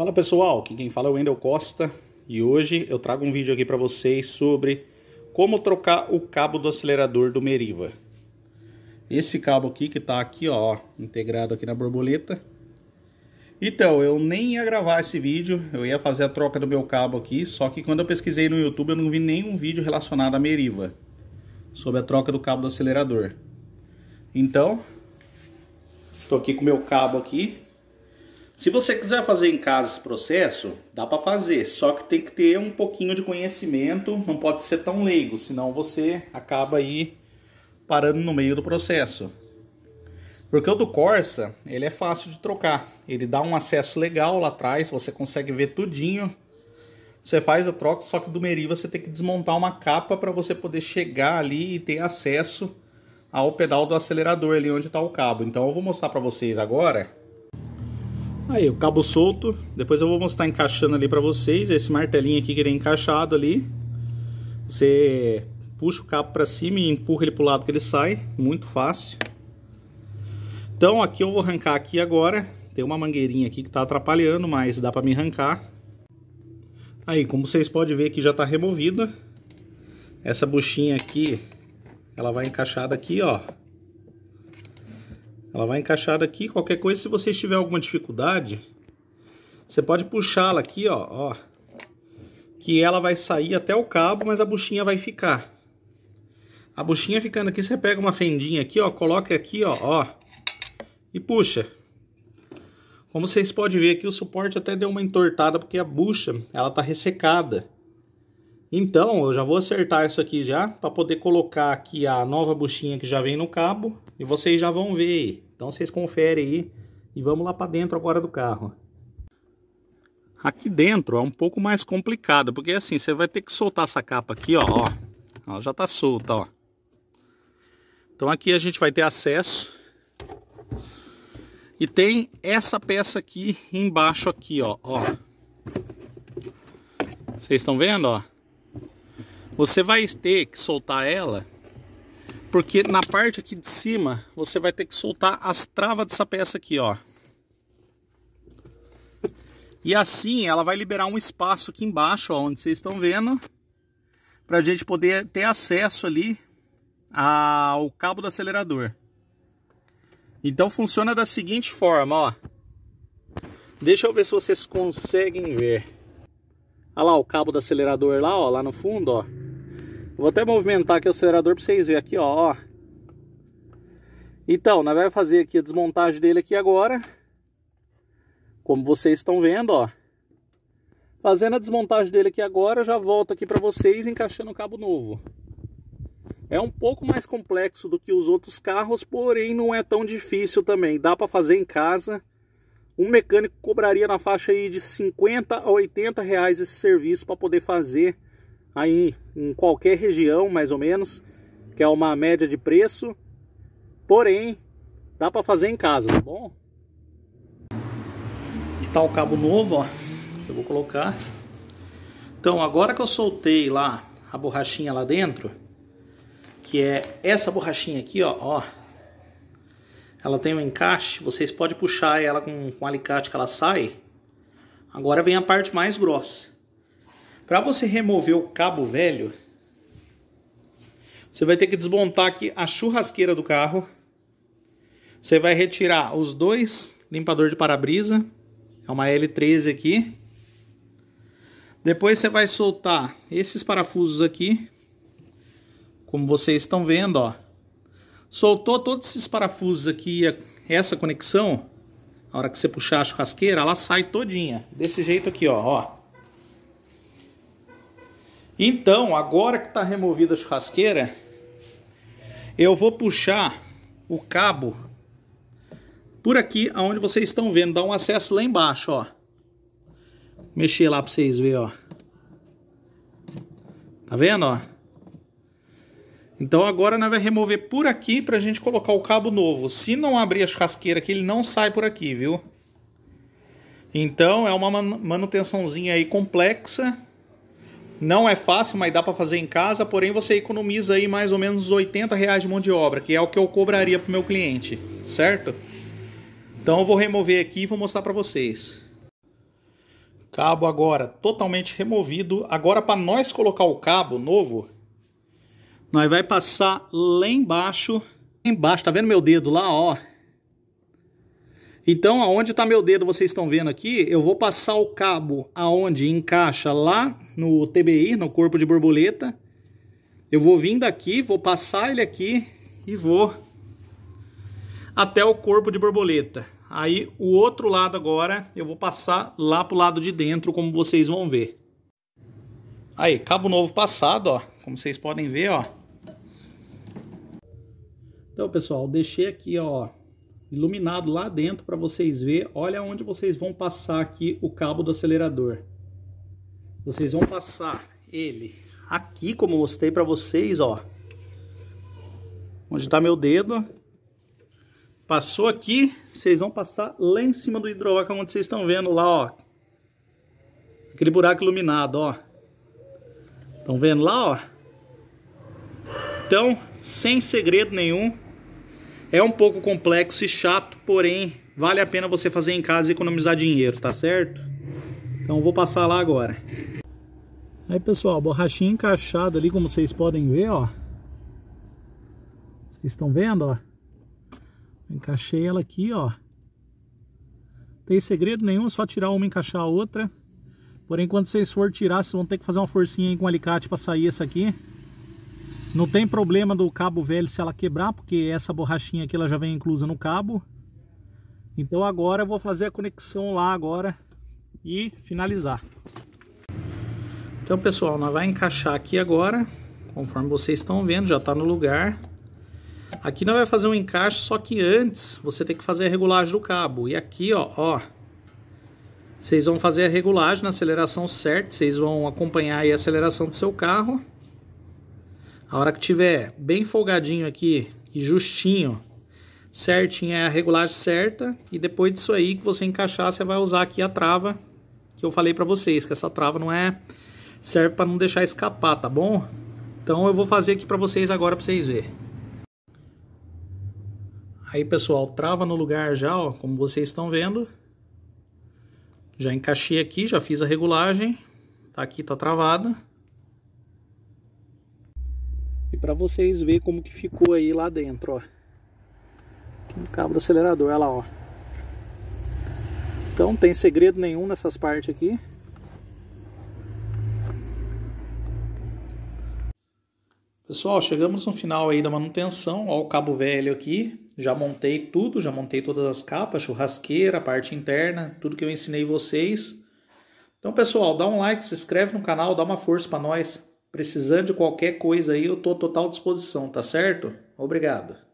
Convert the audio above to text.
Fala pessoal, aqui quem fala é o Wendel Costa e hoje eu trago um vídeo aqui para vocês sobre como trocar o cabo do acelerador do Meriva. Esse cabo aqui que está aqui ó, integrado aqui na borboleta. Então, eu nem ia gravar esse vídeo, eu ia fazer a troca do meu cabo aqui, só que quando eu pesquisei no YouTube eu não vi nenhum vídeo relacionado à Meriva sobre a troca do cabo do acelerador. Então, estou aqui com o meu cabo aqui, se você quiser fazer em casa esse processo, dá para fazer, só que tem que ter um pouquinho de conhecimento, não pode ser tão leigo, senão você acaba aí parando no meio do processo. Porque o do Corsa, ele é fácil de trocar. Ele dá um acesso legal lá atrás, você consegue ver tudinho. Você faz a troca, só que do Meriva você tem que desmontar uma capa para você poder chegar ali e ter acesso ao pedal do acelerador ali onde está o cabo. Então eu vou mostrar para vocês agora Aí, o cabo solto. Depois eu vou mostrar encaixando ali pra vocês. Esse martelinho aqui que ele é encaixado ali. Você puxa o cabo pra cima e empurra ele pro lado que ele sai. Muito fácil. Então, aqui eu vou arrancar aqui agora. Tem uma mangueirinha aqui que tá atrapalhando, mas dá pra me arrancar. Aí, como vocês podem ver que já tá removida. Essa buchinha aqui, ela vai encaixada aqui, ó. Ela vai encaixada aqui, qualquer coisa, se você tiver alguma dificuldade, você pode puxá-la aqui, ó, ó, que ela vai sair até o cabo, mas a buchinha vai ficar. A buchinha ficando aqui, você pega uma fendinha aqui, ó, coloca aqui, ó, ó, e puxa. Como vocês podem ver aqui, o suporte até deu uma entortada, porque a bucha, ela tá ressecada. Então, eu já vou acertar isso aqui já, para poder colocar aqui a nova buchinha que já vem no cabo, e vocês já vão ver aí. Então vocês conferem aí, e vamos lá para dentro agora do carro. Aqui dentro é um pouco mais complicado, porque assim, você vai ter que soltar essa capa aqui, ó, ó. Ela já tá solta, ó. Então aqui a gente vai ter acesso. E tem essa peça aqui embaixo aqui, ó, ó. Vocês estão vendo, ó? Você vai ter que soltar ela, porque na parte aqui de cima, você vai ter que soltar as travas dessa peça aqui, ó. E assim ela vai liberar um espaço aqui embaixo, ó, onde vocês estão vendo, para a gente poder ter acesso ali ao cabo do acelerador. Então funciona da seguinte forma, ó. Deixa eu ver se vocês conseguem ver. Olha lá o cabo do acelerador lá, ó, lá no fundo, ó. Vou até movimentar aqui o acelerador para vocês verem aqui, ó. Então, nós vamos fazer aqui a desmontagem dele aqui agora. Como vocês estão vendo, ó. Fazendo a desmontagem dele aqui agora, já volto aqui para vocês encaixando o cabo novo. É um pouco mais complexo do que os outros carros, porém não é tão difícil também. Dá para fazer em casa. Um mecânico cobraria na faixa aí de 50 a 80 reais esse serviço para poder fazer aí em qualquer região, mais ou menos, que é uma média de preço. Porém, dá para fazer em casa, tá bom? Aqui tá o cabo novo, ó. Eu vou colocar. Então, agora que eu soltei lá a borrachinha lá dentro, que é essa borrachinha aqui, ó, ó. Ela tem um encaixe, vocês podem puxar ela com, com um alicate que ela sai. Agora vem a parte mais grossa. Para você remover o cabo velho, você vai ter que desmontar aqui a churrasqueira do carro. Você vai retirar os dois limpador de para-brisa. É uma L13 aqui. Depois você vai soltar esses parafusos aqui. Como vocês estão vendo, ó. Soltou todos esses parafusos aqui, essa conexão. A hora que você puxar a churrasqueira, ela sai todinha. Desse jeito aqui, ó. ó. Então, agora que está removida a churrasqueira, eu vou puxar o cabo por aqui, aonde vocês estão vendo. Dá um acesso lá embaixo, ó. Vou mexer lá para vocês verem, ó. Tá vendo, ó? Então agora nós vai remover por aqui para a gente colocar o cabo novo. Se não abrir a churrasqueira aqui, ele não sai por aqui, viu? Então é uma manutençãozinha aí complexa, não é fácil, mas dá para fazer em casa, porém você economiza aí mais ou menos 80 reais de mão de obra, que é o que eu cobraria para o meu cliente, certo? Então eu vou remover aqui e vou mostrar para vocês. Cabo agora totalmente removido. Agora para nós colocar o cabo novo, nós vai passar lá embaixo, embaixo, tá vendo meu dedo lá, ó? Então, aonde está meu dedo, vocês estão vendo aqui, eu vou passar o cabo aonde encaixa lá no TBI, no corpo de borboleta. Eu vou vir daqui, vou passar ele aqui e vou até o corpo de borboleta. Aí o outro lado agora eu vou passar lá pro lado de dentro, como vocês vão ver. Aí, cabo novo passado, ó. Como vocês podem ver, ó. Então, pessoal, deixei aqui, ó, iluminado lá dentro para vocês ver. Olha onde vocês vão passar aqui o cabo do acelerador. Vocês vão passar ele aqui, como mostrei para vocês, ó. Onde está meu dedo. Passou aqui, vocês vão passar lá em cima do hidrovaca, onde vocês estão vendo lá, ó. Aquele buraco iluminado, ó. Estão vendo lá, ó? Então, sem segredo nenhum, é um pouco complexo e chato, porém vale a pena você fazer em casa e economizar dinheiro, tá certo? Então vou passar lá agora. Aí pessoal, borrachinha encaixada ali, como vocês podem ver, ó. Vocês estão vendo, ó? Encaixei ela aqui, ó. Não tem segredo nenhum, é só tirar uma e encaixar a outra. Porém, quando vocês for tirar, vocês vão ter que fazer uma forcinha aí com um alicate para sair essa aqui. Não tem problema do cabo velho se ela quebrar, porque essa borrachinha aqui ela já vem inclusa no cabo. Então agora eu vou fazer a conexão lá agora e finalizar. Então pessoal, nós vai encaixar aqui agora, conforme vocês estão vendo, já está no lugar. Aqui nós vai fazer um encaixe, só que antes você tem que fazer a regulagem do cabo. E aqui, ó, ó vocês vão fazer a regulagem na aceleração certa, vocês vão acompanhar a aceleração do seu carro a hora que tiver bem folgadinho aqui e justinho, certinho é a regulagem certa. E depois disso aí que você encaixar, você vai usar aqui a trava que eu falei para vocês, que essa trava não é serve para não deixar escapar, tá bom? Então eu vou fazer aqui para vocês agora para vocês verem. Aí, pessoal, trava no lugar já, ó, como vocês estão vendo. Já encaixei aqui, já fiz a regulagem. Tá aqui, tá travada para vocês ver como que ficou aí lá dentro, ó. Aqui no cabo do acelerador, olha lá, ó. Então não tem segredo nenhum nessas partes aqui. Pessoal, chegamos no final aí da manutenção, ó o cabo velho aqui, já montei tudo, já montei todas as capas, churrasqueira, parte interna, tudo que eu ensinei vocês. Então pessoal, dá um like, se inscreve no canal, dá uma força para nós. Precisando de qualquer coisa aí, eu estou à total disposição, tá certo? Obrigado.